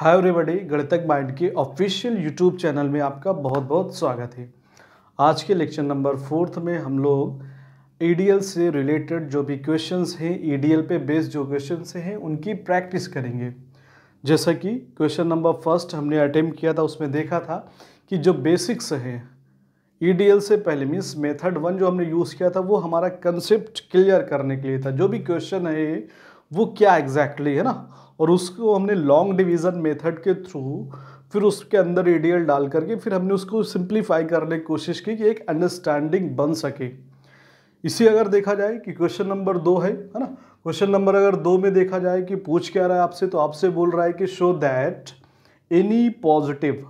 हाय everybody Ganitak mind के official YouTube channel में आपका बहुत बहुत स्वागत है आज के लेक्चर नंबर फोर्थ में हम लोग ईडीएल e से रिलेटेड जो भी क्वेश्चंस हैं ईडीएल e पे बेस्ड जो क्वेश्चंस हैं उनकी प्रैक्टिस करेंगे जैसा कि क्वेश्चन नंबर फर्स्ट हमने अटेम्प्ट किया था उसमें देखा था कि जो बेसिक्स हैं ई e से पहले मीन्स मेथड वन जो हमने यूज़ किया था वो हमारा कंसेप्ट क्लियर करने के लिए था जो भी क्वेश्चन है वो क्या एग्जैक्टली exactly है ना और उसको हमने लॉन्ग डिवीज़न मेथड के थ्रू फिर उसके अंदर ए डाल करके फिर हमने उसको सिंप्लीफाई करने की कोशिश की कि एक अंडरस्टैंडिंग बन सके इसी अगर देखा जाए कि क्वेश्चन नंबर दो है है ना क्वेश्चन नंबर अगर दो में देखा जाए कि पूछ क्या रहा है आपसे तो आपसे बोल रहा है कि show that any positive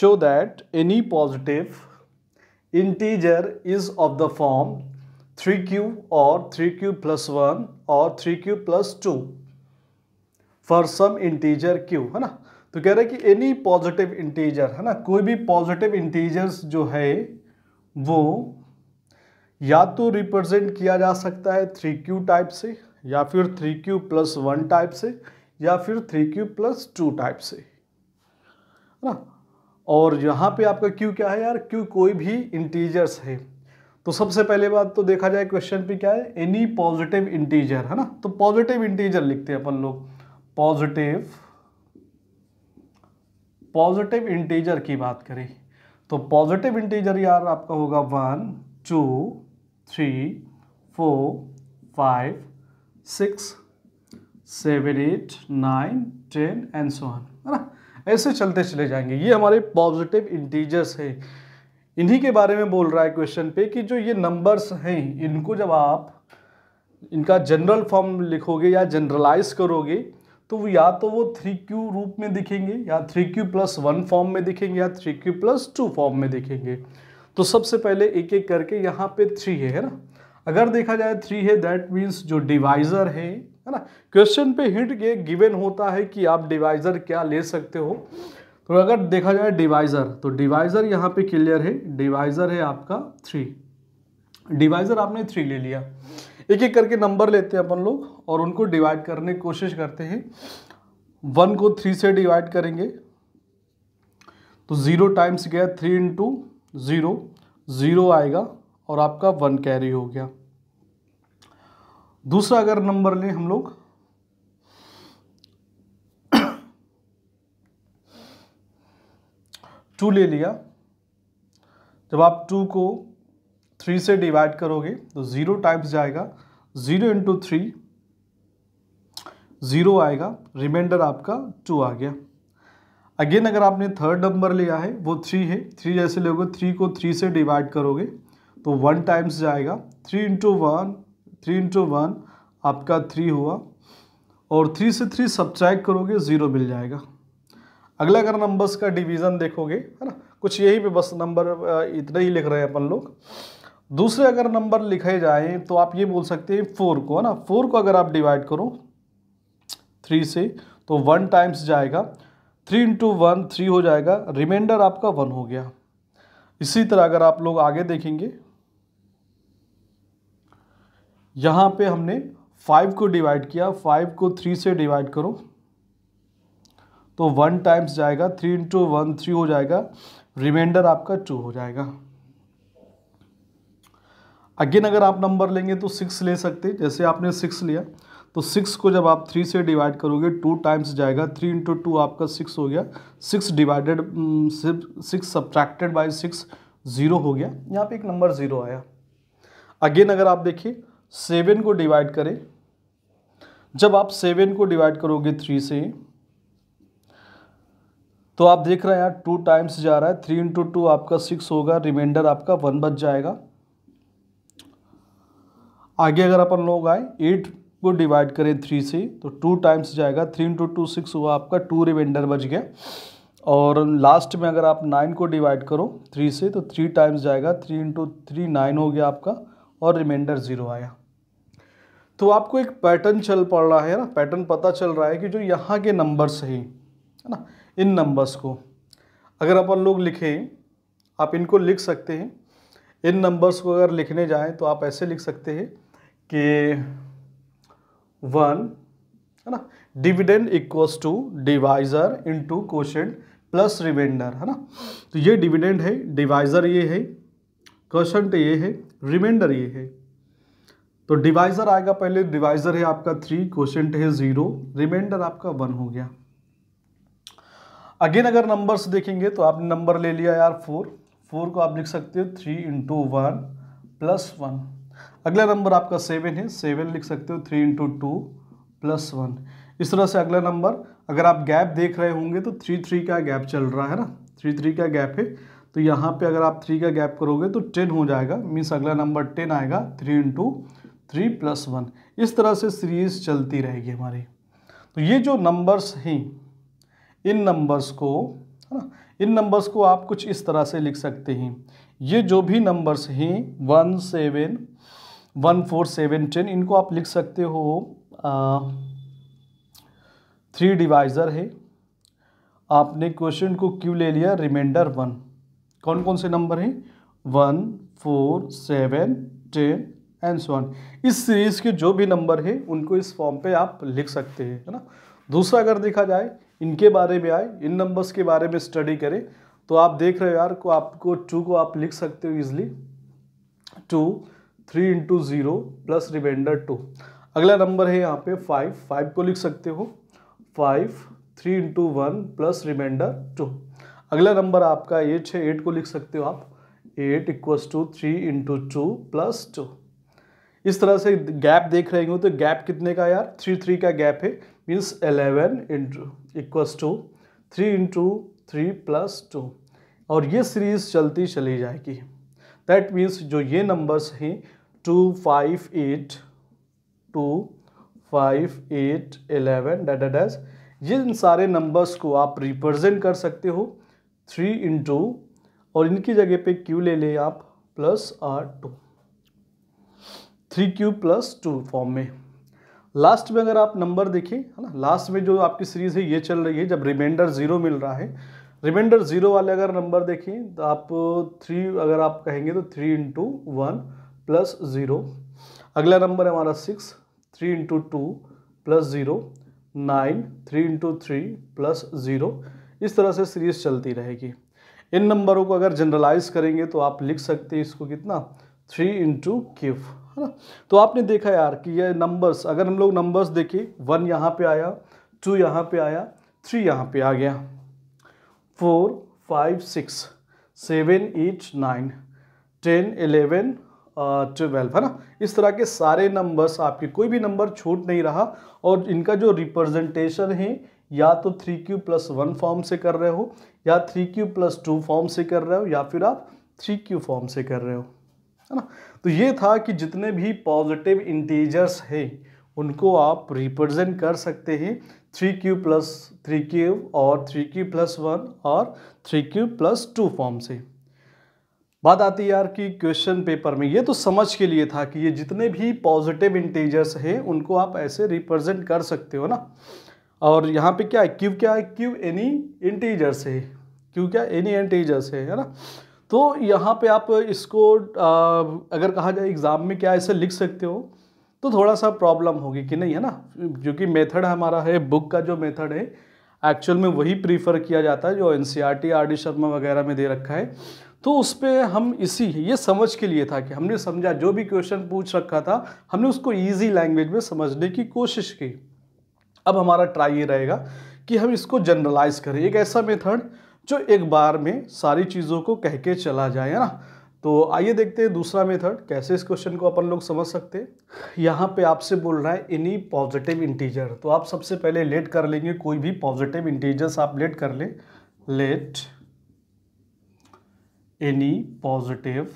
show that any positive integer is of the form three q और थ्री क्यू प्लस वन और three q plus two for some integer q है ना तो कह रहे हैं कि एनी पॉजिटिव इंटीजर है ना कोई भी पॉजिटिव इंटीजर्स जो है वो या तो रिप्रेजेंट किया जा सकता है थ्री क्यू टाइप से या फिर three q plus one type से या फिर three q plus two type से है ना और यहाँ पे आपका क्यू क्या है यार क्यू कोई भी इंटीजर्स है तो सबसे पहले बात तो देखा जाए क्वेश्चन पे क्या है एनी पॉजिटिव इंटीजर है ना तो पॉजिटिव इंटीजर लिखते हैं अपन लोग पॉजिटिव पॉजिटिव इंटीजर की बात करें तो पॉजिटिव इंटीजर यार आपका होगा one two three four five six seven eight nine ten and so on है ना ऐसे चलते चले जाएंगे ये हमारे पॉजिटिव इंटीजर्स हैं इन्हीं के बारे में बोल रहा है क्वेश्चन पे कि जो ये नंबर्स हैं इनको जब आप इनका जनरल फॉर्म लिखोगे या जनरलाइज करोगे तो वो या तो वो थ्री क्यू रूप में दिखेंगे या three q plus one form में दिखेंगे या three q plus two form में दिखेंगे तो सबसे पहले एक एक करके यहाँ पे थ्री है ना अगर देखा जाए थ्री है दैट मीन्स जो डिवाइज़र है है ना क्वेश्चन पे हिंट ये गिवन होता है कि आप डिवाइज़र क्या ले सकते हो तो अगर देखा जाए डिवाइज़र तो डिवाइज़र यहाँ पे क्लियर है डिवाइज़र है आपका थ्री डिवाइज़र आपने थ्री ले लिया एक एक करके नंबर लेते हैं अपन लोग और उनको डिवाइड करने की कोशिश करते हैं वन को थ्री से डिवाइड करेंगे तो ज़ीरो टाइम्स गया थ्री इंटू ज़ीरो ज़ीरो आएगा और आपका वन कैरी हो गया दूसरा अगर नंबर लें हम लोग टू ले लिया जब आप टू को थ्री से डिवाइड करोगे तो ज़ीरो टाइम्स जाएगा ज़ीरो इंटू थ्री ज़ीरो आएगा रिमाइंडर आपका टू आ गया अगेन अगर आपने थर्ड नंबर लिया है वो थ्री है थ्री जैसे लोगे थ्री को थ्री से डिवाइड करोगे तो वन टाइम्स जाएगा three into one three into one आपका थ्री हुआ और थ्री से थ्री सब्ट्रैक्ट करोगे ज़ीरो मिल जाएगा अगला अगर नंबर्स का डिवीज़न देखोगे है ना कुछ यही भी बस नंबर इतना ही लिख रहे हैं अपन लोग दूसरे अगर नंबर लिखे जाए तो आप ये बोल सकते हैं फोर को है ना फोर को अगर आप डिवाइड करो थ्री से तो वन टाइम्स जाएगा थ्री इंटू वन थ्री हो जाएगा रिमाइंडर आपका वन हो गया इसी तरह अगर आप लोग आगे देखेंगे यहाँ पे हमने फाइव को डिवाइड किया फाइव को थ्री से डिवाइड करो तो वन टाइम्स जाएगा थ्री इंटू वन थ्री हो जाएगा रिमाइंडर आपका टू हो जाएगा अगेन अगर आप नंबर लेंगे तो सिक्स ले सकते जैसे आपने सिक्स लिया तो सिक्स को जब आप थ्री से डिवाइड करोगे टू टाइम्स जाएगा थ्री इंटू टू आपका सिक्स हो गया six divided six subtracted by six zero हो गया यहाँ पे एक नंबर ज़ीरो आया अगेन अगर आप देखिए सेवन को डिवाइड करें जब आप सेवन को डिवाइड करोगे थ्री से तो आप देख रहे हैं यार टू टाइम्स जा रहा है थ्री इंटू टू आपका सिक्स होगा रिमाइंडर आपका वन बच जाएगा आगे अगर अपन लोग आए एट को डिवाइड करें थ्री से तो टू टाइम्स जाएगा थ्री इंटू टू सिक्स हुआ आपका टू रिमाइंडर बच गया और लास्ट में अगर आप नाइन को डिवाइड करो थ्री से तो थ्री टाइम्स जाएगा थ्री इंटू थ्री नाइन हो गया आपका और रिमाइंडर ज़ीरो आया तो आपको एक पैटर्न चल पड़ रहा है ना पैटर्न पता चल रहा है कि जो यहाँ के नंबर्स हैं है ना इन नंबर्स को अगर अपन लोग लिखें आप इनको लिख सकते हैं इन नंबर्स को अगर लिखने जाएं तो आप ऐसे लिख सकते हैं कि वन है ना dividend equals to divisor into question plus reminder है ना तो ये डिविडेंड है डिवाइजर ये है क्वेश्चन ये है रिमाइंडर ये है तो डिवाइजर आएगा पहले डिवाइजर है आपका थ्री क्वेश्चन है ज़ीरो रिमाइंडर आपका वन हो गया अगेन अगर नंबर्स देखेंगे तो आपने नंबर ले लिया यार फोर फोर को आप लिख सकते हो three into one plus one अगला नंबर आपका सेवन है सेवन लिख सकते हो three into two plus one इस तरह से अगला नंबर अगर आप गैप देख रहे होंगे तो थ्री थ्री का गैप चल रहा है ना थ्री थ्री का गैप है तो यहाँ पे अगर आप थ्री का गैप करोगे तो टेन हो जाएगा मीन्स अगला नंबर टेन आएगा three into three plus one इस तरह से सीरीज चलती रहेगी हमारी तो ये जो नंबर्स हैं इन नंबर्स को है ना इन नंबर्स को आप कुछ इस तरह से लिख सकते हैं ये जो भी नंबर्स हैं one seven one four seven ten इनको आप लिख सकते हो आ, थ्री डिवाइज़र है आपने क्वेश्चन को क्यों ले लिया रिमाइंडर वन कौन कौन से नंबर हैं one four seven ten and so on इस सीरीज़ के जो भी नंबर है उनको इस फॉर्म पे आप लिख सकते हैं है ना दूसरा अगर देखा जाए इनके बारे में आए इन नंबर्स के बारे में स्टडी करें तो आप देख रहे हो यार को आपको टू को आप लिख सकते हो easily two three into zero plus reminder two अगला नंबर है यहाँ पे फाइव फाइव को लिख सकते हो five three into one plus reminder two अगला नंबर आपका एट है एट को लिख सकते हो आप eight equals to three into two plus two इस तरह से गैप देख रहे हो तो गैप कितने का यार थ्री थ्री का गैप है means eleven into equals to three into three plus two और ये सीरीज़ चलती चली जाएगी दैट मीन्स जो ये नंबर्स हैं two five eight two five eight eleven डेट एड ये इन सारे नंबर्स को आप रिप्रेजेंट कर सकते हो थ्री इंटू और इनकी जगह पे क्यू ले लें आप plus r two three q plus two form में लास्ट में अगर आप नंबर देखें है ना लास्ट में जो आपकी सीरीज़ है ये चल रही है जब रिमाइंडर ज़ीरो मिल रहा है रिमाइंडर ज़ीरो वाले अगर नंबर देखें तो आप थ्री अगर आप कहेंगे तो three into one plus zero अगला नंबर है हमारा six three into two plus zero nine three into three plus zero इस तरह से सीरीज़ चलती रहेगी इन नंबरों को अगर जनरलाइज करेंगे तो आप लिख सकते हैं इसको कितना थ्री इंटू क्यू है ना तो आपने देखा यार कि ये नंबर्स अगर हम लोग नंबर्स देखें वन यहाँ पे आया टू यहाँ पे आया थ्री यहाँ पे आ गया four five six seven eight nine ten eleven twelve है ना इस तरह के सारे नंबर्स आपके कोई भी नंबर छूट नहीं रहा और इनका जो रिप्रेजेंटेशन है या तो three q plus one form से कर रहे हो या three q plus two form से कर रहे हो या फिर आप थ्री क्यू फॉर्म से कर रहे हो है ना तो ये था कि जितने भी पॉजिटिव इंटीजर्स हैं उनको आप रिप्रेजेंट कर सकते हैं three q plus three cube और थ्री क्यू प्लस वन और three q plus two form से बात आती है यार कि क्वेश्चन पेपर में ये तो समझ के लिए था कि ये जितने भी पॉजिटिव इंटीजर्स हैं उनको आप ऐसे रिप्रेजेंट कर सकते हो ना और यहाँ पे क्या है क्यू क्या है क्यू एनी इंटीजर्स है क्यू क्या एनी इंटीजर्स है है ना तो यहाँ पे आप इसको आ, अगर कहा जाए एग्ज़ाम में क्या ऐसे लिख सकते हो तो थोड़ा सा प्रॉब्लम होगी कि नहीं है ना जो कि मेथड हमारा है बुक का जो मेथड है एक्चुअल में वही प्रीफर किया जाता है जो N C R T R D Sharma वगैरह में दे रखा है तो उस पर हम इसी ये समझ के लिए था कि हमने समझा जो भी क्वेश्चन पूछ रखा था हमने उसको ईजी लैंग्वेज में समझने की कोशिश की अब हमारा ट्राई ये रहेगा कि हम इसको जनरलाइज करें एक ऐसा मेथड जो एक बार में सारी चीज़ों को कह के चला जाए है ना तो आइए देखते हैं दूसरा मेथड कैसे इस क्वेश्चन को अपन लोग समझ सकते हैं यहाँ पे आपसे बोल रहा है एनी पॉजिटिव इंटीजर तो आप सबसे पहले लेट कर लेंगे कोई भी पॉजिटिव इंटीजर्स आप लेट कर लें let any positive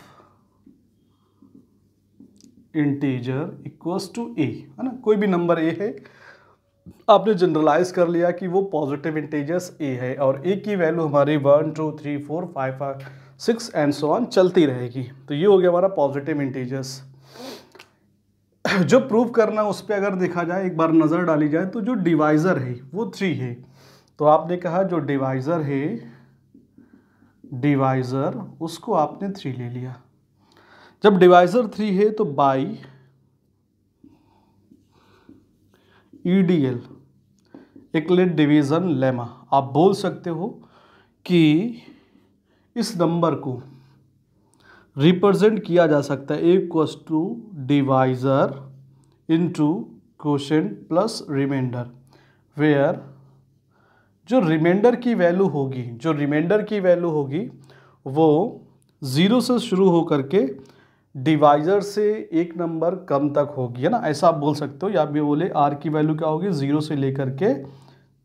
integer equals to a है ना कोई भी नंबर ए है आपने जनरलाइज कर लिया कि वो पॉजिटिव इंटीजर्स ए है और ए की वैल्यू हमारी one two three four five five six and so on चलती रहेगी तो ये हो गया हमारा पॉजिटिव इंटीजर्स जो प्रूव करना उस पर अगर देखा जाए एक बार नज़र डाली जाए तो जो डिवाइज़र है वो थ्री है तो आपने कहा जो डिवाइज़र है डिवाइज़र उसको आपने थ्री ले लिया जब डिवाइज़र थ्री है तो by EDL e Euclid division lemma आप बोल सकते हो कि इस नंबर को रिप्रेजेंट किया जा सकता है equals to divisor into question plus remainder where जो रिमाइंडर की वैल्यू होगी जो रिमाइंडर की वैल्यू होगी वो ज़ीरो से शुरू हो करके डिवाइजर से एक नंबर कम तक होगी है ना ऐसा आप बोल सकते हो या भी बोले आर की वैल्यू क्या होगी ज़ीरो से लेकर के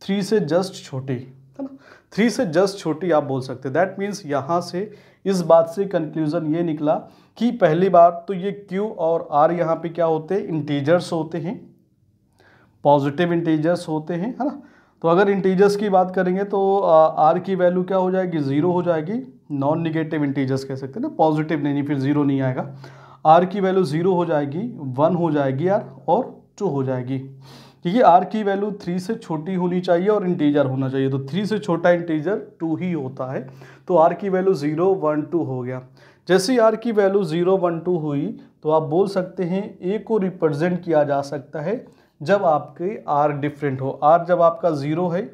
थ्री से जस्ट छोटी है ना थ्री से जस्ट छोटी आप बोल सकते हो दैट मीन्स यहाँ से इस बात से कंक्लूज़न ये निकला कि पहली बार तो ये क्यू और आर यहाँ पे क्या होते हैं इंटीजर्स होते हैं पॉजिटिव इंटीजर्स होते हैं है ना तो अगर इंटीजर्स की बात करेंगे तो आर की वैल्यू क्या हो जाएगी ज़ीरो हो जाएगी नॉन निगेटिव इंटीजर्स कह सकते हैं ना पॉजिटिव नहीं फिर ज़ीरो नहीं आएगा आर की वैल्यू ज़ीरो हो जाएगी वन हो जाएगी आर और टू हो जाएगी क्योंकि आर की वैल्यू थ्री से छोटी होनी चाहिए और इंटीजर होना चाहिए तो थ्री से छोटा इंटीजर टू ही होता है तो आर की वैल्यू ज़ीरो वन टू हो गया जैसे आर की वैल्यू ज़ीरो वन टू हुई तो आप बोल सकते हैं ए को रिप्रेजेंट किया जा सकता है जब आपके आर डिफरेंट हो आर जब आपका ज़ीरो है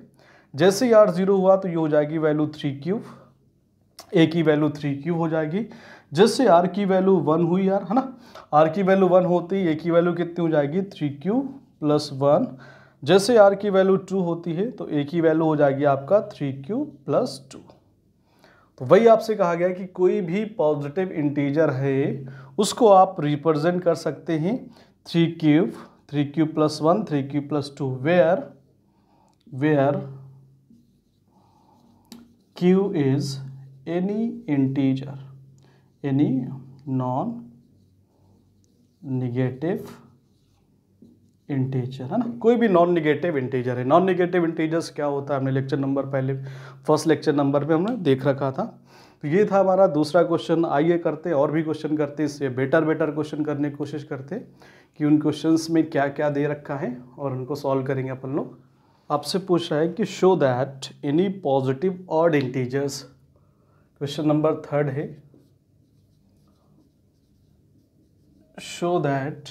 जैसे ही आर ज़ीरो हुआ तो ये हो जाएगी वैल्यू थ्री क्यूब ए की वैल्यू थ्री क्यू हो जाएगी जिससे आर की वैल्यू वन हुई यार है ना आर की वैल्यू वन होती है ए की वैल्यू कितनी हो जाएगी थ्री क्यू प्लस वन जैसे आर की वैल्यू टू होती है तो ए की वैल्यू हो जाएगी आपका थ्री क्यू प्लस टू तो वही आपसे कहा गया कि कोई भी पॉजिटिव इंटीजर है उसको आप रिप्रेजेंट कर सकते हैं three cube three cube plus one three cube plus two where where q is any integer any non negative integer है ना कोई भी नॉन निगेटिव इंटीजर है नॉन निगेटिव इंटीजर्स क्या होता है हमने लेक्चर नंबर पहले फर्स्ट लेक्चर नंबर पे हमने देख रखा था तो ये था हमारा दूसरा क्वेश्चन आइए करते और भी क्वेश्चन करते इससे बेटर बेटर क्वेश्चन करने की कोशिश करते कि उन क्वेश्चंस में क्या क्या दे रखा है और उनको सॉल्व करेंगे अपन लोग आपसे पूछ रहा है कि show that any positive odd integers question number third है show that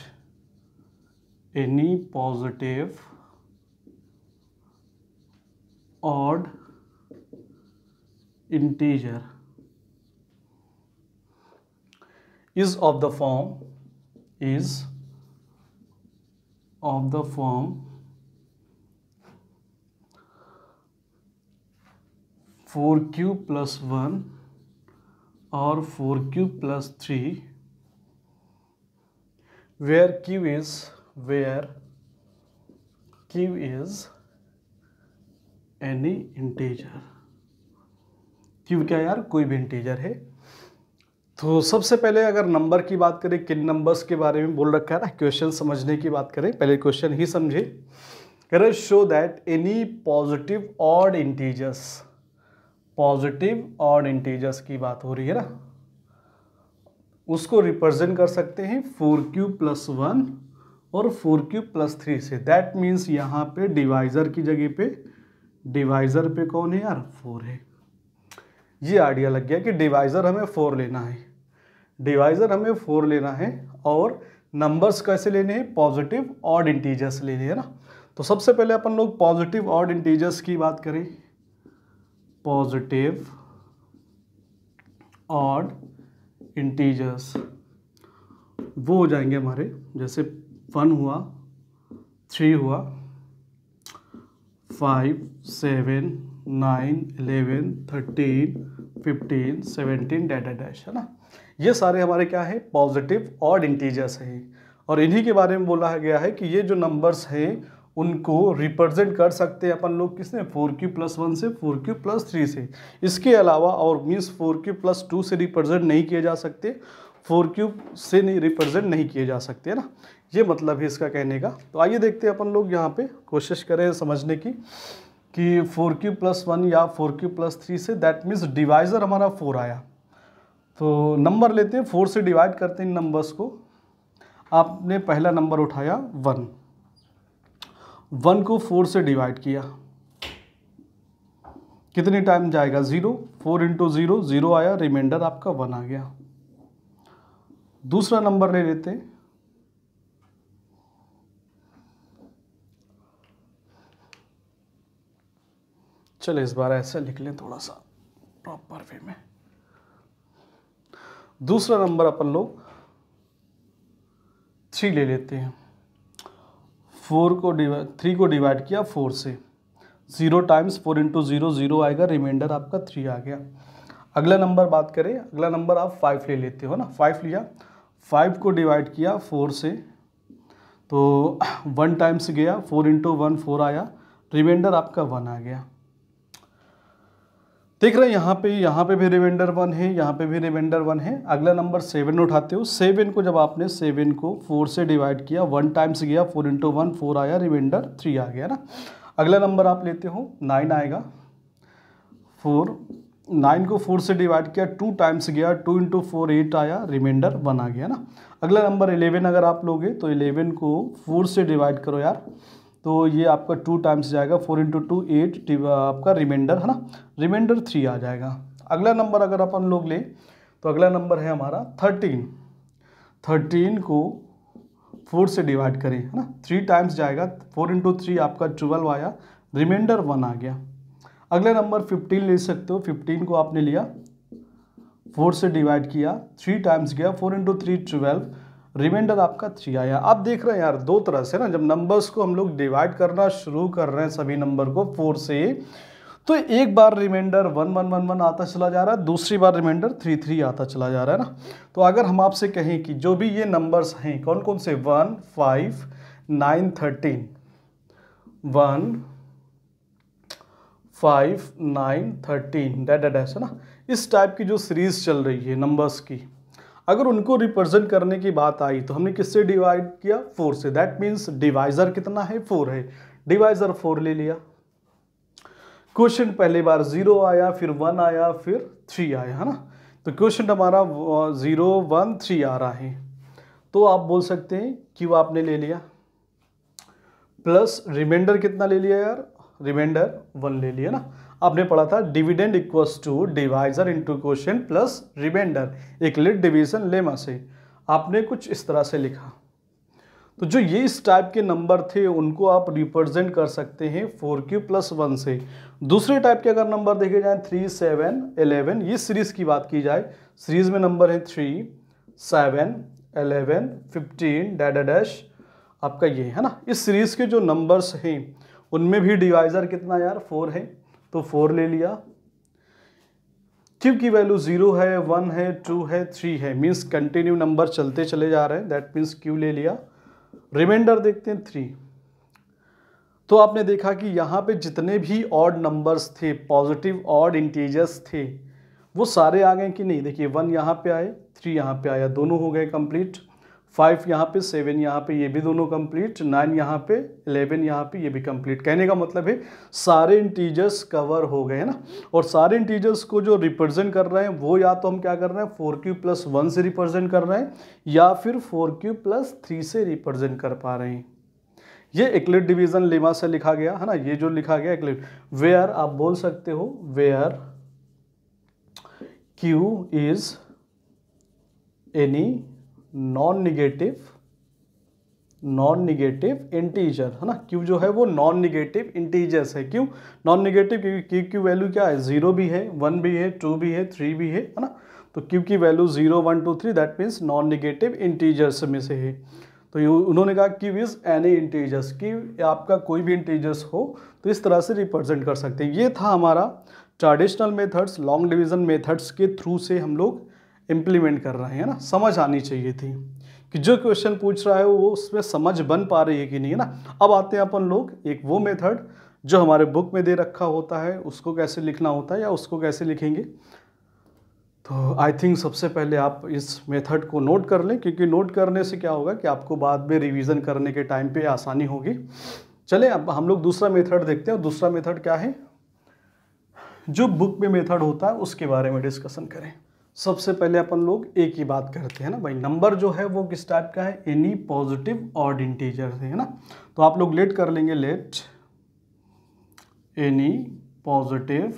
any positive odd integer is of the form is of the form four q plus one और four cube plus three where q is where q is any integer q क्या यार कोई भी integer है तो सबसे पहले अगर नंबर की बात करें किन नंबर्स के बारे में बोल रखा है ना क्वेश्चन समझने की बात करें पहले क्वेश्चन ही समझे करें show that any positive odd integers positive और इंटीजर्स की बात हो रही है ना उसको रिप्रेजेंट कर सकते हैं फोर क्यू प्लस वन और फोर क्यू प्लस थ्री से दैट मीन्स यहाँ पे डिवाइज़र की जगह पे डिवाइज़र पे कौन है यार फोर है ये आइडिया लग गया कि डिवाइज़र हमें फोर लेना है डिवाइज़र हमें फोर लेना है और नंबर्स कैसे लेने हैं पॉजिटिव और इंटीजर्स लेने हैं ना तो सबसे पहले अपन लोग पॉजिटिव और इंटीजर्स की बात करें पॉजिटिव ऑड इंटीजर्स वो हो जाएंगे हमारे जैसे वन हुआ थ्री हुआ five seven nine eleven thirteen fifteen seventeen डेटा डैश है ना ये सारे हमारे क्या है पॉजिटिव और इंटीजर्स हैं और इन्हीं के बारे में बोला गया है कि ये जो नंबर्स हैं उनको रिप्रेजेंट कर सकते हैं अपन लोग किसने फोर क्यू प्लस वन से फोर क्यू प्लस थ्री से इसके अलावा और means four q plus two से रिप्रेजेंट नहीं किए जा सकते फोर क्यू से नहीं रिप्रेजेंट नहीं किए जा सकते ना ये मतलब है इसका कहने का तो आइए देखते हैं अपन लोग यहाँ पे कोशिश करें समझने की कि फोर क्यू प्लस वन या फोर क्यू प्लस थ्री से दैट मीन्स डिवाइज़र हमारा फोर आया तो नंबर लेते हैं फोर से डिवाइड करते हैं इन नंबर्स को आपने पहला नंबर उठाया वन वन को फोर से डिवाइड किया कितने टाइम जाएगा zero four into zero zero आया रिमाइंडर आपका वन आ गया दूसरा नंबर ले लेते चले इस बार ऐसा लिख लें थोड़ा सा प्रॉपर वे में दूसरा नंबर अपन लोग थ्री ले लेते हैं फोर को डिवाइड थ्री को डिवाइड किया फोर से zero times four into zero zero आएगा रिमाइंडर आपका थ्री आ गया अगला नंबर बात करें अगला नंबर आप फाइव ले लेते हो ना फाइव लिया फाइव को डिवाइड किया फोर से तो वन टाइम्स गया फोर इंटू वन फोर आया रिमाइंडर आपका वन आ गया देख रहे हैं यहाँ पे यहाँ पे भी रिमाइंडर वन है यहाँ पे भी रिमाइंडर वन है अगला नंबर सेवन उठाते हो सेवन को जब आपने सेवन को फोर से डिवाइड किया वन टाइम्स गया फोर इंटू वन फोर आया रिमाइंडर थ्री आ गया ना अगला नंबर आप लेते हो नाइन आएगा फोर नाइन को फोर से डिवाइड किया टू टाइम्स गया टू इंटू फोर एट आया रिमाइंडर वन आ गया ना अगला नंबर इलेवन अगर आप लोगे तो इलेवन को फोर से डिवाइड करो यार तो ये आपका टू टाइम्स जाएगा फोर इंटू टू एट आपका रिमाइंडर है ना रिमाइंडर थ्री आ जाएगा अगला नंबर अगर अपन लोग लें तो अगला नंबर है हमारा थर्टीन थर्टीन को फोर से डिवाइड करें है ना थ्री टाइम्स जाएगा फोर इंटू थ्री आपका ट्वेल्व आया रिमाइंडर वन आ गया अगला नंबर फिफ्टीन ले सकते हो फिफ्टीन को आपने लिया फोर से डिवाइड किया थ्री टाइम्स गया four into three twelve remainder आपका थ्री आया आप देख रहे हैं यार दो तरह से ना जब नंबर्स को हम लोग डिवाइड करना शुरू कर रहे हैं सभी नंबर को फोर से तो एक बार remainder one one one one आता चला जा रहा है दूसरी बार रिमाइंडर थ्री थ्री आता चला जा रहा है ना तो अगर हम आपसे कहें कि जो भी ये नंबर्स हैं कौन कौन से one five nine thirteen one five nine thirteen डेट एड ऐसा ना इस टाइप की जो सीरीज़ चल रही है नंबर्स की अगर उनको रिप्रेजेंट करने की बात आई तो हमने किससे डिवाइड किया फोर से दैट मीन्स डिवाइजर कितना है फोर है डिवाइजर फोर ले लिया क्वेश्चन पहली बार जीरो आया फिर वन आया फिर थ्री आया है ना तो क्वेश्चन हमारा जीरो वन थ्री आ रहा है तो आप बोल सकते हैं क्यू आपने ले लिया प्लस रिमाइंडर कितना ले लिया यार रिमाइंडर वन ले लिया ना आपने पढ़ा था dividend equals to divisor into question plus remainder Euclid division lemma से आपने कुछ इस तरह से लिखा तो जो ये इस टाइप के नंबर थे उनको आप रिप्रेजेंट कर सकते हैं फोर क्यू प्लस वन से दूसरे टाइप के अगर नंबर देखे जाए थ्री सेवन एलेवन ये सीरीज़ की बात की जाए सीरीज़ में नंबर है थ्री सेवन एलेवन फिफ्टीन डेडा डैश आपका ये है ना इस सीरीज़ के जो नंबर्स हैं उनमें भी डिवाइज़र कितना यार फोर है तो फोर ले लिया क्यूब की वैल्यू ज़ीरो है वन है टू है थ्री है मीन्स कंटिन्यू नंबर चलते चले जा रहे हैं दैट मीन्स क्यू ले लिया रिमाइंडर देखते हैं थ्री तो आपने देखा कि यहाँ पे जितने भी ऑड नंबर्स थे पॉजिटिव ऑड इंटीजर्स थे वो सारे आ गए कि नहीं देखिए वन यहाँ पे आए थ्री यहाँ पे आया दोनों हो गए कंप्लीट फाइव यहाँ पे सेवन यहाँ पे ये भी दोनों कंप्लीट नाइन यहाँ पे इलेवन यहाँ पे ये भी कंप्लीट कहने का मतलब है सारे इंटीजर्स कवर हो गए है ना और सारे इंटीजर्स को जो रिप्रेजेंट कर रहे हैं वो या तो हम क्या कर रहे हैं फोर क्यू प्लस वन से रिप्रेजेंट कर रहे हैं या फिर फोर क्यू प्लस थ्री से रिप्रेजेंट कर पा रहे हैं ये एक्लिट डिविजन लेमा से लिखा गया है ना ये जो लिखा गया एक्लिट वेयर आप बोल सकते हो where q is any non negative non negative integer है ना क्यू जो है वो नॉन निगेटिव इंटीजर्स है क्यों नॉन निगेटिव क्योंकि क्यू की वैल्यू क्या है जीरो भी है वन भी है टू भी है थ्री भी है है ना तो क्यू की value zero one two three that means non negative integers में से है तो उन्होंने कहा कि इज़ एनी इंटीजर्स कि आपका कोई भी इंटीजर्स हो तो इस तरह से रिप्रेजेंट कर सकते हैं ये था हमारा traditional methods long division methods के थ्रू से हम लोग इम्प्लीमेंट कर रहे हैं ना समझ आनी चाहिए थी कि जो क्वेश्चन पूछ रहा है वो उसमें समझ बन पा रही है कि नहीं है ना अब आते हैं अपन लोग एक वो मेथड जो हमारे बुक में दे रखा होता है उसको कैसे लिखना होता है या उसको कैसे लिखेंगे तो आई थिंक सबसे पहले आप इस मेथड को नोट कर लें क्योंकि नोट करने से क्या होगा कि आपको बाद में रिविजन करने के टाइम पर आसानी होगी चले अब हम लोग दूसरा मेथड देखते हैं दूसरा मेथड क्या है जो बुक में मेथड होता है उसके बारे में डिस्कशन करें सबसे पहले अपन लोग एक ही बात करते हैं ना भाई नंबर जो है वो किस टाइप का है एनी पॉजिटिव ऑड इंटीजर है ना तो आप लोग लेट कर लेंगे let any positive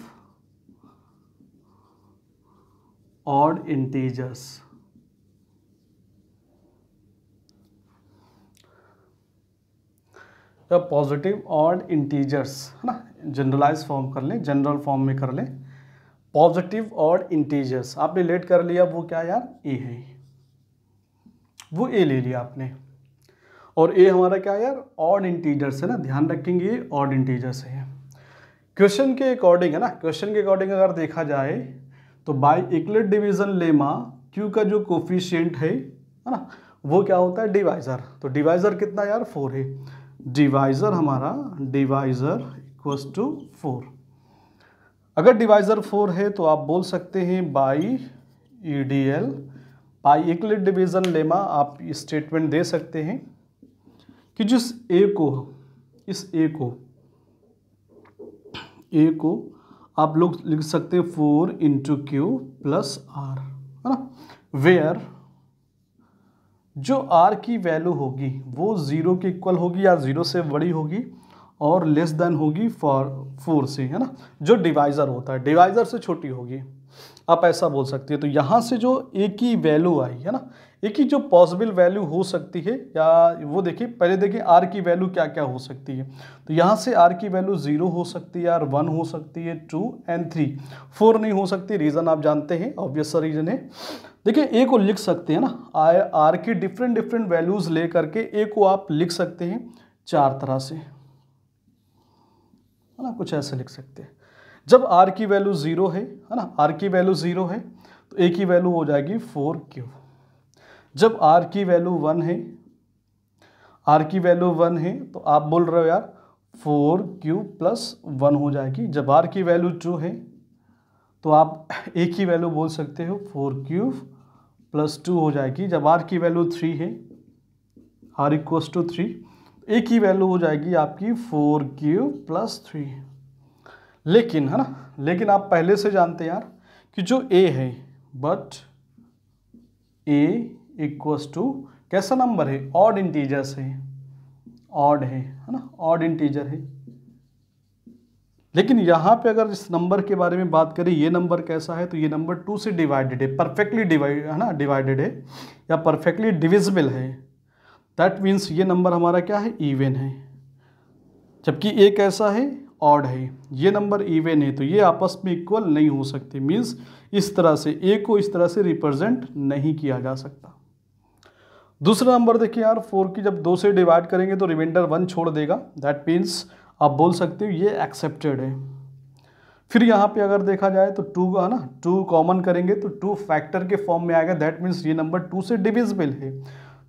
odd integers positive odd integers है ना जनरलाइज फॉर्म कर लें जनरल फॉर्म में कर लें पॉजिटिव और इंटीजर्स आपने लेट कर लिया वो क्या यार ए है वो ए ले लिया आपने और ए हमारा क्या यार ऑड इंटीजर्स है ना ध्यान रखेंगे ये ऑड इंटीजर्स है क्वेश्चन के अकॉर्डिंग है ना क्वेश्चन के अकॉर्डिंग अगर देखा जाए तो by Euclid division lemma q का जो कोफिशियंट है है ना वो क्या होता है डिवाइजर तो डिवाइजर कितना यार फोर है डिवाइजर हमारा डिवाइजर इक्वस टू फोर अगर डिवाइज़र फोर है तो आप बोल सकते हैं by E D L by एक डिवीज़न लेमा आप स्टेटमेंट दे सकते हैं कि जिस ए को इस ए को ए को आप लोग लिख सकते हैं four into q plus r है ना वेयर जो आर की वैल्यू होगी वो ज़ीरो के इक्वल होगी या ज़ीरो से बड़ी होगी और लेस देन होगी फॉर फोर से है ना जो डिवाइज़र होता है डिवाइज़र से छोटी होगी आप ऐसा बोल सकते हैं तो यहाँ से जो एक ही वैल्यू आई है ना एक ही जो पॉसिबल वैल्यू हो सकती है या वो देखिए पहले देखिए आर की वैल्यू क्या क्या हो सकती है तो यहाँ से आर की वैल्यू ज़ीरो हो सकती है आर वन हो सकती है टू एंड थ्री फोर नहीं हो सकती रीज़न आप जानते हैं ऑब्वियस रीज़न है देखिए ए को लिख सकते हैं ना आर की डिफरेंट डिफरेंट वैल्यूज़ ले करके ए को आप लिख सकते हैं चार तरह से है ना कुछ ऐसे लिख सकते हैं जब आर की वैल्यू ज़ीरो है है ना आर की वैल्यू ज़ीरो है तो ए की वैल्यू हो जाएगी फोर क्यू जब आर की वैल्यू वन है आर की वैल्यू वन है तो आप बोल रहे हो यार फोर क्यू प्लस वन हो जाएगी जब आर की वैल्यू टू है तो आप ए की वैल्यू बोल सकते हो फोर क्यू प्लस टू हो जाएगी जब आर की वैल्यू थ्री है आर इक्वस टू थ्री एक ही वैल्यू हो जाएगी आपकी फोर क्यू प्लस थ्री लेकिन है ना लेकिन आप पहले से जानते यार कि जो ए है बट ए इक्वस टू कैसा नंबर है ऑड इंटीजर्स है ऑड है है ना ऑड इंटीजर है लेकिन यहाँ पे अगर इस नंबर के बारे में बात करें ये नंबर कैसा है तो ये नंबर टू से डिवाइडेड है परफेक्टली डिवाइड है ना डिवाइडेड है या परफेक्टली डिविजिबल है दैट मीन्स ये नंबर हमारा क्या है इवेन है जबकि एक कैसा है ऑड है ये नंबर इवेन है तो ये आपस में इक्वल नहीं हो सकते मीन्स इस तरह से ए को इस तरह से रिप्रेजेंट नहीं किया जा सकता दूसरा नंबर देखिए यार फोर की जब दो से डिवाइड करेंगे तो रिमाइंडर वन छोड़ देगा दैट मीन्स आप बोल सकते हो ये एक्सेप्टेड है फिर यहाँ पे अगर देखा जाए तो टू का ना टू कॉमन करेंगे तो टू फैक्टर के फॉर्म में आएगा दैट मीन्स ये नंबर टू से डिविजिबल है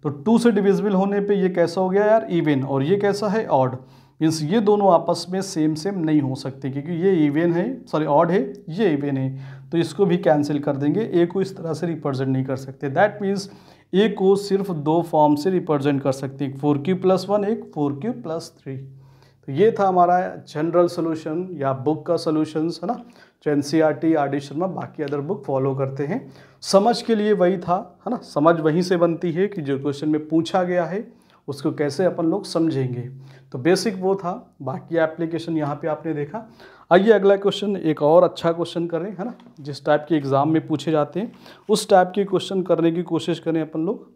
तो टू से डिविजिबल होने पे ये कैसा हो गया यार इवेन और ये कैसा है ऑड मीन्स ये दोनों आपस में सेम सेम नहीं हो सकते क्योंकि ये इवेन है सॉरी ऑड है ये इवेन है तो इसको भी कैंसिल कर देंगे ए को इस तरह से रिप्रेजेंट नहीं कर सकते दैट मीन्स ए को सिर्फ दो फॉर्म से रिप्रेजेंट कर सकते हैं फोर क्यू प्लस वन एक फोर क्यू प्लस थ्री तो ये था हमारा जनरल सोल्यूशन या बुक का सोल्यूशन है ना जो तो N C R T R D Sharma बाकी अदर बुक फॉलो करते हैं समझ के लिए वही था है ना समझ वहीं से बनती है कि जो क्वेश्चन में पूछा गया है उसको कैसे अपन लोग समझेंगे तो बेसिक वो था बाकी एप्लीकेशन यहाँ पे आपने देखा आइए अगला क्वेश्चन एक और अच्छा क्वेश्चन करें है ना जिस टाइप के एग्ज़ाम में पूछे जाते हैं उस टाइप के क्वेश्चन करने की कोशिश करें अपन लोग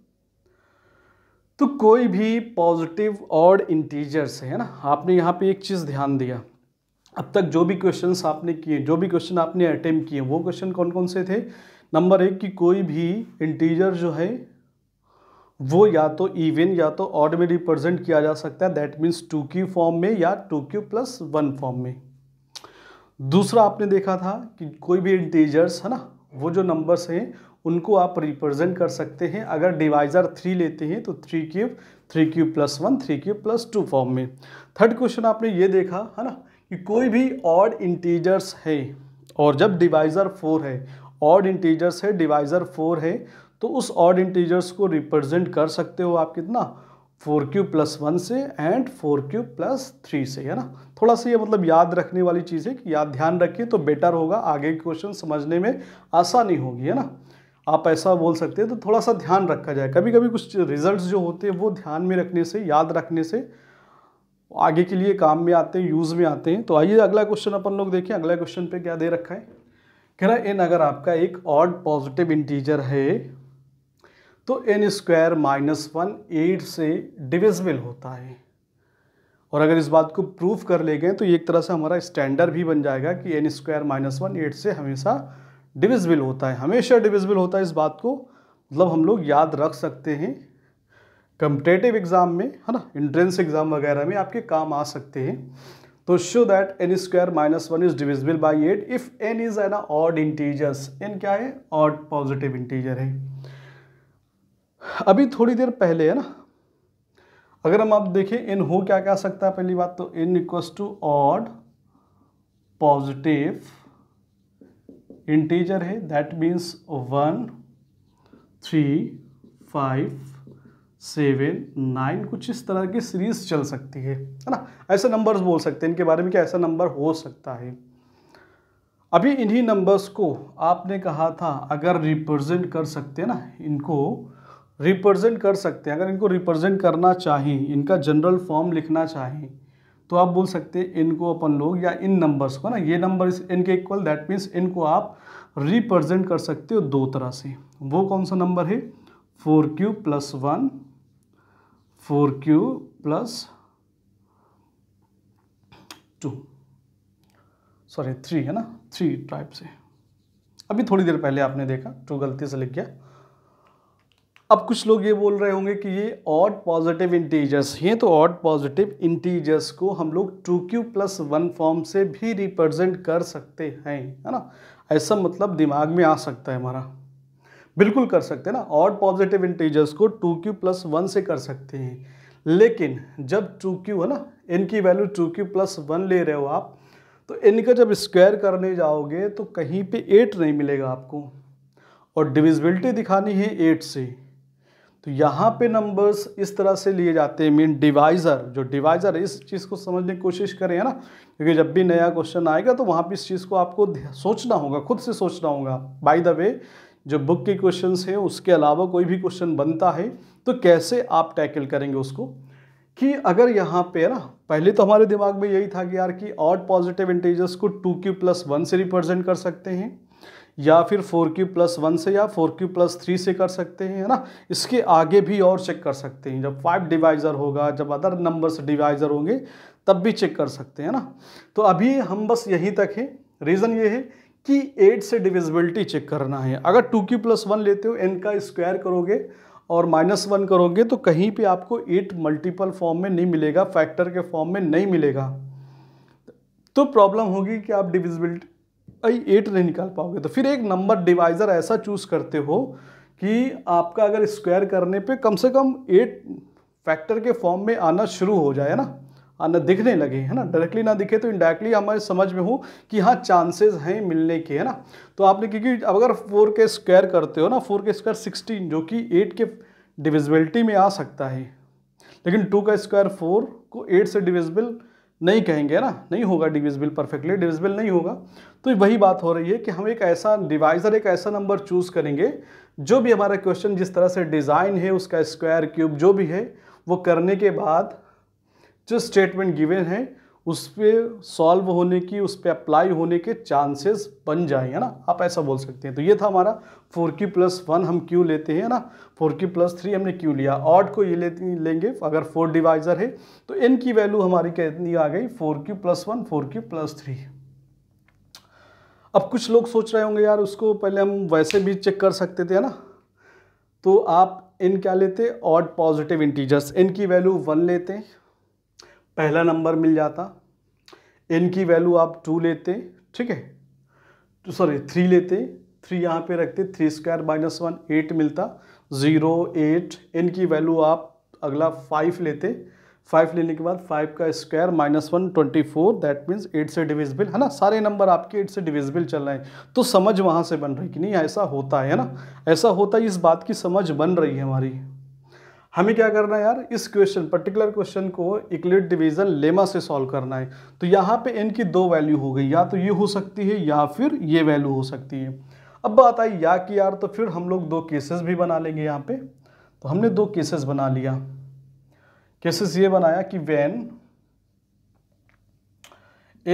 तो कोई भी पॉजिटिव और इंटीजर्स है ना आपने यहाँ पे एक चीज़ ध्यान दिया अब तक जो भी क्वेश्चंस आपने किए जो भी क्वेश्चन आपने अटेम्प्ट किए वो क्वेश्चन कौन कौन से थे नंबर एक कि कोई भी इंटीजर जो है वो या तो इवन या तो ऑड में रिप्रेजेंट किया जा सकता है that means two q form में या two q plus one form में दूसरा आपने देखा था कि कोई भी इंटीजर्स है ना वो जो नंबर्स हैं उनको आप रिप्रेजेंट कर सकते हैं अगर डिवाइजर थ्री लेते हैं तो three cube three cube plus one three cube plus two form में थर्ड क्वेश्चन आपने ये देखा है ना कि कोई भी ऑड इंटीजर्स है और जब डिवाइज़र फोर है ऑड इंटीजर्स है डिवाइज़र फोर है तो उस ऑड इंटीजर्स को रिप्रेजेंट कर सकते हो आप कितना फोर क्यू प्लस वन से and four q plus three से है ना थोड़ा सा ये मतलब याद रखने वाली चीज़ है कि याद ध्यान रखिए तो बेटर होगा आगे के क्वेश्चन समझने में आसानी होगी है ना आप ऐसा बोल सकते हैं तो थोड़ा सा ध्यान रखा जाए कभी कभी कुछ रिजल्ट्स जो होते हैं वो ध्यान में रखने से याद रखने से आगे के लिए काम में आते हैं यूज़ में आते हैं तो आइए अगला क्वेश्चन अपन लोग देखें अगला क्वेश्चन पे क्या दे रखा है कह रहा है एन अगर आपका एक ऑड पॉजिटिव इंटीजर है तो n square minus one eight से डिविजिबल होता है और अगर इस बात को प्रूफ कर ले गए तो एक तरह से हमारा स्टैंडर्ड भी बन जाएगा कि n square minus one eight से हमेशा डिविजिबल होता है हमेशा डिविजिबल होता है इस बात को मतलब हम लोग याद रख सकते हैं कंपटेटिव एग्ज़ाम में है ना इंट्रेंस एग्ज़ाम वगैरह में आपके काम आ सकते हैं तो show that n square minus one is divisible by eight if n is an odd integers n क्या है ऑड पॉजिटिव इंटीजर है अभी थोड़ी देर पहले है ना अगर हम आप देखें इन हो क्या कह सकता है पहली बात तो n equals to odd positive integer है that means one three five seven nine कुछ इस तरह की सीरीज चल सकती है है ना ऐसे नंबर्स बोल सकते हैं इनके बारे में क्या ऐसा नंबर हो सकता है अभी इन्हीं नंबर्स को आपने कहा था अगर रिप्रेजेंट कर सकते हैं ना इनको रिप्रेजेंट कर सकते हैं अगर इनको रिप्रेजेंट करना चाहें इनका जनरल फॉर्म लिखना चाहें तो आप बोल सकते हैं इनको अपन लोग या इन नंबर्स को ना ये नंबर इस इनके इक्वल दैट मीन्स इनको आप रिप्रेजेंट कर सकते हो दो तरह से वो कौन सा नंबर है four cube plus one four q plus two sorry three है ना थ्री टाइप से अभी थोड़ी देर पहले आपने देखा टू गलती से लिख गया अब कुछ लोग ये बोल रहे होंगे कि ये ऑड पॉजिटिव इंटीजर्स ये तो ऑड पॉजिटिव इंटीजर्स को हम लोग two q plus one form से भी रिप्रेजेंट कर सकते हैं है ना ऐसा मतलब दिमाग में आ सकता है हमारा बिल्कुल कर सकते हैं ना ऑड पॉजिटिव इंटीजर्स को टू क्यू प्लस वन से कर सकते हैं लेकिन जब टू क्यू है ना इनकी value two q plus one ले रहे हो आप तो इनका जब स्क्वायर करने जाओगे तो कहीं पे एट नहीं मिलेगा आपको और डिविजिबिलिटी दिखानी है एट से तो यहाँ पे नंबर्स इस तरह से लिए जाते हैं मीन डिवाइज़र जो डिवाइज़र इस चीज़ को समझने की कोशिश करें है ना क्योंकि जब भी नया क्वेश्चन आएगा तो वहाँ पे इस चीज़ को आपको सोचना होगा खुद से सोचना होगा बाय द वे जो बुक के क्वेश्चंस हैं उसके अलावा कोई भी क्वेश्चन बनता है तो कैसे आप टैकल करेंगे उसको कि अगर यहाँ पे ना पहले तो हमारे दिमाग में यही था कि यार कि ऑड पॉजिटिव इंटीजर्स को टू क्यू प्लस वन से रिप्रेजेंट कर सकते हैं या फिर फोर क्यू प्लस वन से या फोर क्यू प्लस थ्री से कर सकते हैं है ना इसके आगे भी और चेक कर सकते हैं जब फाइव डिवाइज़र होगा जब अदर नंबर्स डिवाइज़र होंगे तब भी चेक कर सकते हैं ना तो अभी हम बस यहीं तक हैं रीज़न ये है कि एट से डिविजिबिलिटी चेक करना है अगर टू की प्लस वन लेते हो एन का स्क्वायर करोगे और माइनस वन करोगे तो कहीं पे आपको एट मल्टीपल फॉर्म में नहीं मिलेगा फैक्टर के फॉर्म में नहीं मिलेगा तो प्रॉब्लम होगी कि आप डिविजिबिलिटी एट नहीं निकाल पाओगे तो फिर एक नंबर डिवाइज़र ऐसा चूज़ करते हो कि आपका अगर स्क्वायर करने पे कम से कम एट फैक्टर के फॉर्म में आना शुरू हो जाए ना हाँ, न दिखने लगे है ना डायरेक्टली ना दिखे तो इनडायरेक्टली हमारे समझ में हो कि हाँ चांसेस हैं मिलने के है ना तो आपने क्योंकि अब अगर फोर के स्क्वायर करते हो ना फोर के स्क्वायर सिक्सटीन जो कि एट के डिविजिबिलिटी में आ सकता है लेकिन टू का स्क्वायर फोर को एट से डिविजिबल नहीं कहेंगे ना नहीं होगा डिविजिबल परफेक्टली डिविजिबल नहीं होगा तो वही बात हो रही है कि हम एक ऐसा डिवाइज़र एक ऐसा नंबर चूज़ करेंगे जो भी हमारा क्वेश्चन जिस तरह से डिज़ाइन है उसका स्क्वायर क्यूब जो भी है वो करने के बाद जो स्टेटमेंट गिवेन है उस पर सॉल्व होने की उस पर अप्लाई होने के चांसेस बन जाए है ना आप ऐसा बोल सकते हैं तो ये था हमारा फोर क्यू प्लस वन हम क्यू लेते हैं ना फोर क्यू प्लस थ्री हमने क्यू लिया ऑड को ये लेते लेंगे अगर फोर डिवाइजर है तो एन की वैल्यू हमारी कितनी आ गई four q plus one four q plus three अब कुछ लोग सोच रहे होंगे यार उसको पहले हम वैसे भी चेक कर सकते थे है ना तो आप इन क्या लेते ऑड पॉजिटिव इंटीजर्स एन की वैल्यू वन लेते हैं पहला नंबर मिल जाता एन की वैल्यू आप टू लेते ठीक है तो सॉरी थ्री लेते थ्री यहाँ पे रखते three square minus one eight मिलता ज़ीरो एट एन की वैल्यू आप अगला फाइव लेते फाइव लेने के बाद फाइव का square minus one twenty four that means eight से डिविजिबल है ना सारे नंबर आपके एट से डिविजिबल चल रहे हैं तो समझ वहाँ से बन रही कि नहीं ऐसा होता है ना ऐसा होता है इस बात की समझ बन रही है हमारी हमें क्या करना है यार इस क्वेश्चन पर्टिकुलर क्वेश्चन को इक्लिड डिवीजन लेमा से सॉल्व करना है तो यहाँ पे एन की दो वैल्यू हो गई या तो ये हो सकती है या फिर ये वैल्यू हो सकती है अब बात आई या कि यार तो फिर हम लोग दो केसेस भी बना लेंगे यहाँ पे तो हमने दो केसेस बना लिया केसेस ये बनाया कि when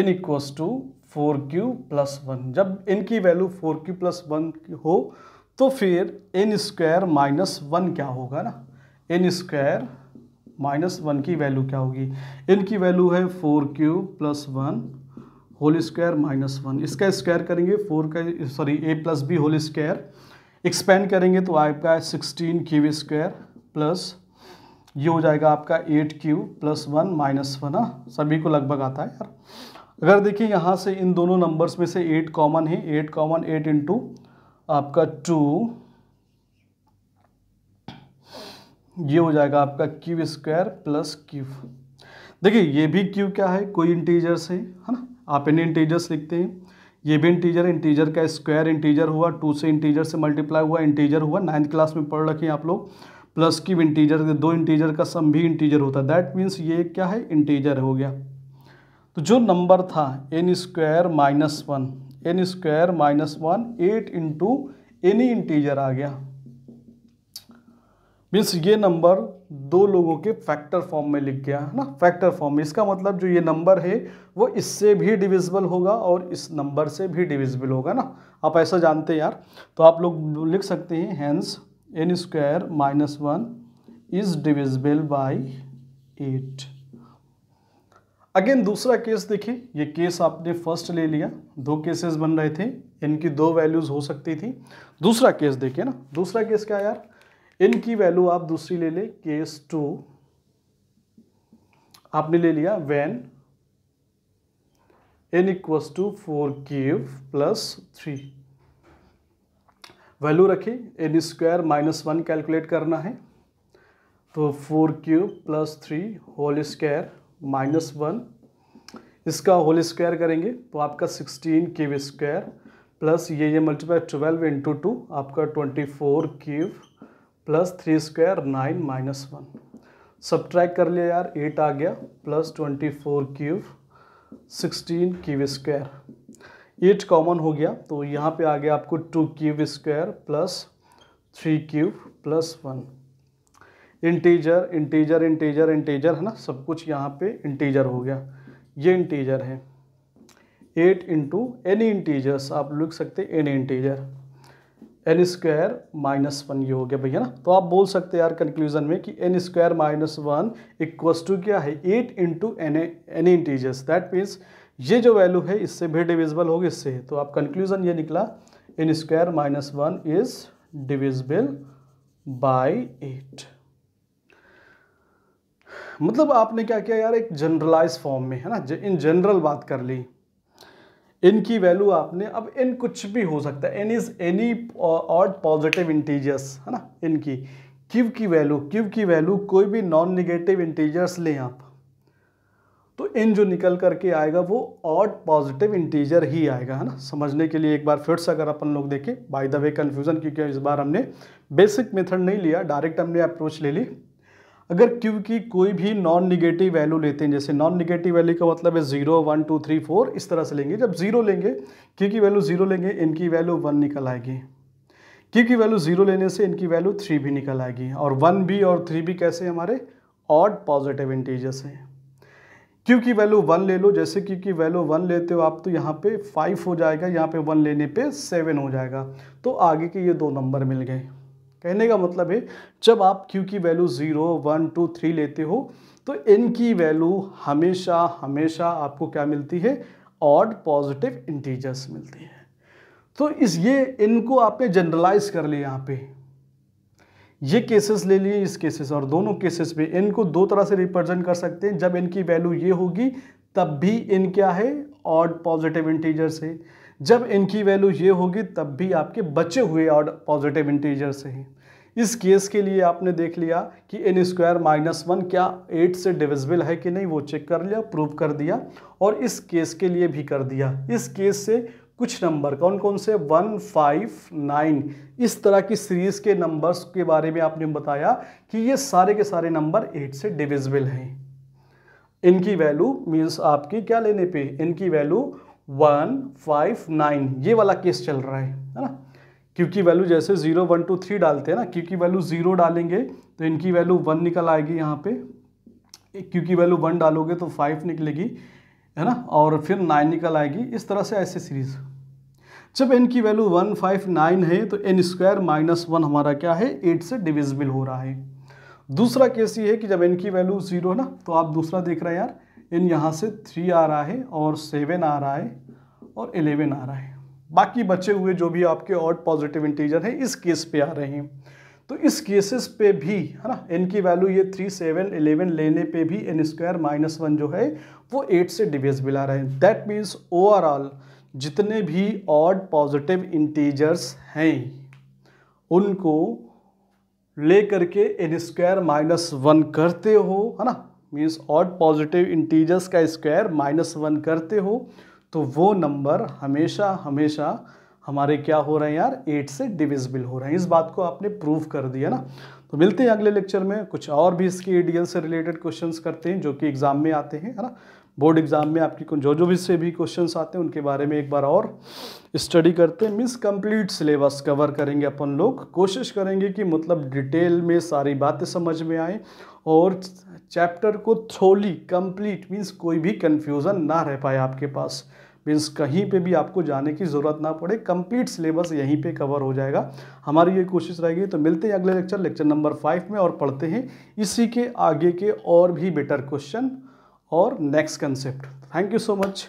n equals to four q plus one जब एन की value four q plus one हो तो फिर एन स्क्वायर माइनस वन क्या होगा ना इन स्क्वायर माइनस वन की वैल्यू क्या होगी इनकी वैल्यू है four q plus one whole square minus one इसका स्क्वायर करेंगे फोर का sorry a plus b whole square expand करेंगे तो आपका सिक्सटीन क्यू स्क्वायर प्लस ये हो जाएगा आपका eight q plus one minus one हाँ, सभी को लगभग आता है यार अगर देखिए यहाँ से इन दोनों नंबर्स में से एट कॉमन है एट कॉमन एट इंटू आपका टू ये हो जाएगा आपका क्यू स्क्वायर प्लस क्यू देखिए ये भी क्यू क्या है कोई इंटीजर से है ना आप इन इंटीजर्स लिखते हैं ये भी इंटीजर इंटीजर का स्क्वायर इंटीजर हुआ टू से इंटीजर से मल्टीप्लाई हुआ इंटीजर हुआ नाइन्थ क्लास में पढ़ रखें आप लोग प्लस की इंटीजर दो इंटीजर का सम भी इंटीजर होता है दैट मीन्स ये क्या है इंटीजर हो गया तो जो नंबर था n square minus one n square minus one eight into any integer आ गया मीन्स ये नंबर दो लोगों के फैक्टर फॉर्म में लिख गया है ना फैक्टर फॉर्म में इसका मतलब जो ये नंबर है वो इससे भी डिविजिबल होगा और इस नंबर से भी डिविजिबल होगा ना आप ऐसा जानते हैं यार तो आप लोग लिख सकते हैं hence n square minus one is divisible by eight again दूसरा केस देखिए ये केस आपने फर्स्ट ले लिया दो केसेस बन रहे थे इनकी दो वैल्यूज़ हो सकती थी दूसरा केस देखिए ना दूसरा केस क्या यार इनकी वैल्यू आप दूसरी ले लें केस टू आपने ले लिया when n equals to four cube plus three value रखी n square minus one calculate करना है तो four cube plus three whole square minus one इसका होल स्क्वायर करेंगे तो आपका सिक्सटीन क्यूब स्क्वायर प्लस ये ये मल्टीप्लाई ट्वेल्व इंटू टू आपका twenty four cube plus three square nine minus one subtract कर लिया यार एट आ गया plus twenty four cube sixteen cube square eight common हो गया तो यहाँ पे आ गया आपको two cube square plus three cube plus one integer integer integer integer है ना सब कुछ यहाँ पे इंटीजर हो गया ये इंटीजर है एट इंटू एनी इंटीजर्स आप लिख सकते any integer n square minus one ये हो गया भैया ना तो आप बोल सकते हैं यार कंक्लूजन में कि n square minus one equals to क्या है eight into n n integers that means ये जो वैल्यू है इससे भी डिविजिबल होगी इससे तो आप कंक्लूजन ये निकला n square minus one is divisible by eight मतलब आपने क्या किया यार एक जनरलाइज फॉर्म में है ना इन जनरल बात कर ली इन की वैल्यू आपने अब इन कुछ भी हो सकता है n is any odd positive integers है ना इनकी क्यू की वैल्यू क्यू की वैल्यू कोई भी नॉन निगेटिव इंटीजर्स लें आप तो इन जो निकल करके आएगा वो ऑड पॉजिटिव इंटीजर ही आएगा है ना समझने के लिए एक बार फिर से अगर अपन लोग देखें बाय द वे कन्फ्यूज़न क्योंकि इस बार हमने बेसिक मेथड नहीं लिया डायरेक्ट हमने अप्रोच ले ली अगर क्यू की कोई भी नॉन निगेटिव वैल्यू लेते हैं जैसे नॉन निगेटिव वैल्यू का मतलब है zero one two three four इस तरह से लेंगे जब जीरो लेंगे क्यू की वैल्यू जीरो लेंगे इनकी वैल्यू वन निकल आएगी क्यू की वैल्यू जीरो लेने से इनकी वैल्यू थ्री भी निकल आएगी और वन भी और थ्री भी कैसे हमारे ऑड पॉजिटिव इंटीजर्स हैं क्यू की वैल्यू वन ले लो जैसे क्यू की वैल्यू वन लेते हो आप तो यहाँ पे फाइव हो जाएगा यहाँ पे वन लेने पे सेवन हो जाएगा तो आगे के ये दो नंबर मिल गए कहने का मतलब है जब आप क्यू की value zero one two three लेते हो तो इनकी वैल्यू हमेशा हमेशा आपको क्या मिलती है ऑड पॉजिटिव इंटीजर्स मिलती है तो इस ये इनको आपने जनरलाइज कर लिया यहाँ पे ये केसेस ले लिए इस केसेस और दोनों केसेस में इनको दो तरह से रिप्रेजेंट कर सकते हैं जब इनकी वैल्यू ये होगी तब भी इन क्या है ऑड पॉजिटिव इंटीजर्स है जब इनकी वैल्यू ये होगी तब भी आपके बचे हुए और पॉजिटिव इंटीजर से ही इस केस के लिए आपने देख लिया कि एन स्क्वायर माइनस वन क्या एट से डिविजिबल है कि नहीं वो चेक कर लिया प्रूव कर दिया और इस केस के लिए भी कर दिया इस केस से कुछ नंबर कौन कौन से वन फाइव नाइन इस तरह की सीरीज़ के नंबर्स के बारे में आपने बताया कि ये सारे के सारे नंबर एट से डिविजिबल हैं इनकी वैल्यू मीन्स आपकी क्या लेने पे इनकी वैल्यू वन फाइव नाइन ये वाला केस चल रहा है है ना क्योंकि वैल्यू जैसे जीरो वन टू थ्री डालते हैं ना क्योंकि वैल्यू जीरो डालेंगे तो इनकी वैल्यू वन निकल आएगी यहाँ पे क्योंकि वैल्यू वन डालोगे तो फाइव निकलेगी है ना और फिर नाइन निकल आएगी इस तरह से ऐसे सीरीज जब एन की वैल्यू वन फाइव नाइन है तो एन स्क्वायर माइनस वन हमारा क्या है एट से डिविजिबल हो रहा है दूसरा केस ये है कि जब एन की वैल्यू जीरो है ना तो आप दूसरा देख रहे हैं यार इन यहाँ से थ्री आ रहा है और सेवन आ रहा है और एलेवन आ रहा है बाकी बचे हुए जो भी आपके ऑड पॉजिटिव इंटीजर हैं इस केस पे आ रहे हैं तो इस केसेस पे भी है ना एन की वैल्यू ये थ्री सेवन एलेवन लेने पे भी एन स्क्वायर माइनस वन जो है वो एट से डिवेज आ रहे हैं दैट मीन्स ओवरऑल जितने भी ऑड पॉजिटिव इंटीजर्स हैं उनको ले करके एन स्क्वायर माइनस वन करते हो है ना मीन्स ऑड पॉजिटिव इंटीजर्स का स्क्वायर माइनस वन करते हो तो वो नंबर हमेशा हमेशा हमारे क्या हो रहे हैं यार एट से डिविजिबल हो रहे हैं इस बात को आपने प्रूव कर दिया ना तो मिलते हैं अगले लेक्चर में कुछ और भी इसके एडियल से रिलेटेड क्वेश्चंस करते हैं जो कि एग्ज़ाम में आते हैं है ना बोर्ड एग्ज़ाम में आपकी जो जो भी से भी क्वेश्चन आते हैं उनके बारे में एक बार और स्टडी करते हैं मिस कंप्लीट सिलेबस कवर करेंगे अपन लोग कोशिश करेंगे कि मतलब डिटेल में सारी बातें समझ में आए और चैप्टर को थ्रोली कंप्लीट मीन्स कोई भी कन्फ्यूज़न ना रह पाए आपके पास मीन्स कहीं पे भी आपको जाने की ज़रूरत ना पड़े कंप्लीट सिलेबस यहीं पे कवर हो जाएगा हमारी ये कोशिश रहेगी तो मिलते हैं अगले लेक्चर लेक्चर नंबर फाइव में और पढ़ते हैं इसी के आगे के और भी बेटर क्वेश्चन और next concept thank you so much